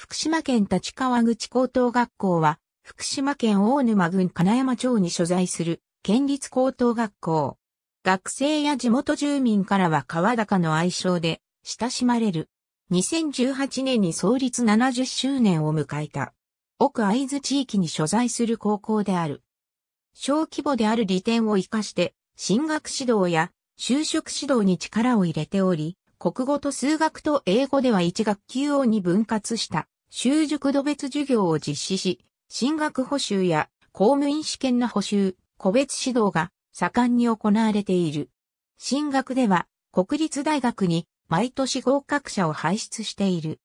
福島県立川口高等学校は、福島県大沼郡金山町に所在する県立高等学校。学生や地元住民からは川高の愛称で親しまれる。2018年に創立70周年を迎えた。奥会津地域に所在する高校である。小規模である利点を活かして、進学指導や就職指導に力を入れており、国語と数学と英語では1学級を2分割した。就熟度別授業を実施し、進学補修や公務員試験の補修、個別指導が盛んに行われている。進学では国立大学に毎年合格者を輩出している。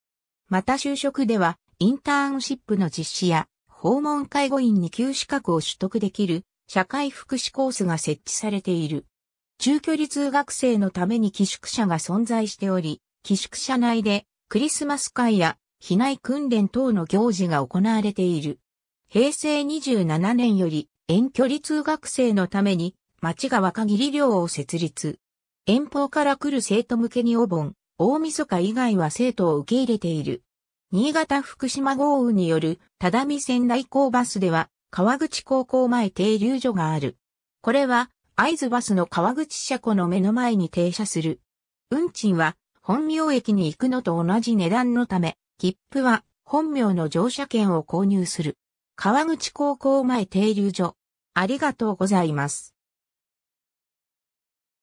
また就職ではインターンシップの実施や訪問介護員に給資格を取得できる社会福祉コースが設置されている。中距離通学生のために寄宿舎が存在しており、寄宿舎内でクリスマス会や避内訓練等の行事が行われている。平成27年より遠距離通学生のために町が若り寮を設立。遠方から来る生徒向けにお盆、大晦日以外は生徒を受け入れている。新潟福島豪雨による只見仙台港バスでは川口高校前停留所がある。これは合図バスの川口車庫の目の前に停車する。運賃は本名駅に行くのと同じ値段のため、切符は本名の乗車券を購入する。川口高校前停留所。ありがとうございます。